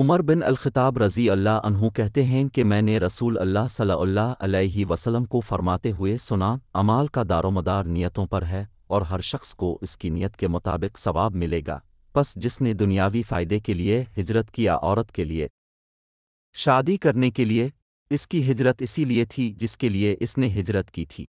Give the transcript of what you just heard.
उमर बिन अलखताब रज़ी अल्लाह अनहू कहते हैं कि मैंने रसूल अल्लाह सल्लल्लाहु अलैहि वसल्लम को फरमाते हुए सुना अमाल का दारोमदार नियतों पर है और हर शख्स को इसकी नियत के मुताबिक सवाब मिलेगा बस जिसने दुनियावी फ़ायदे के लिए हिजरत किया औरत के लिए शादी करने के लिए इसकी हिजरत इसीलिए थी जिसके लिए इसने हिजरत की थी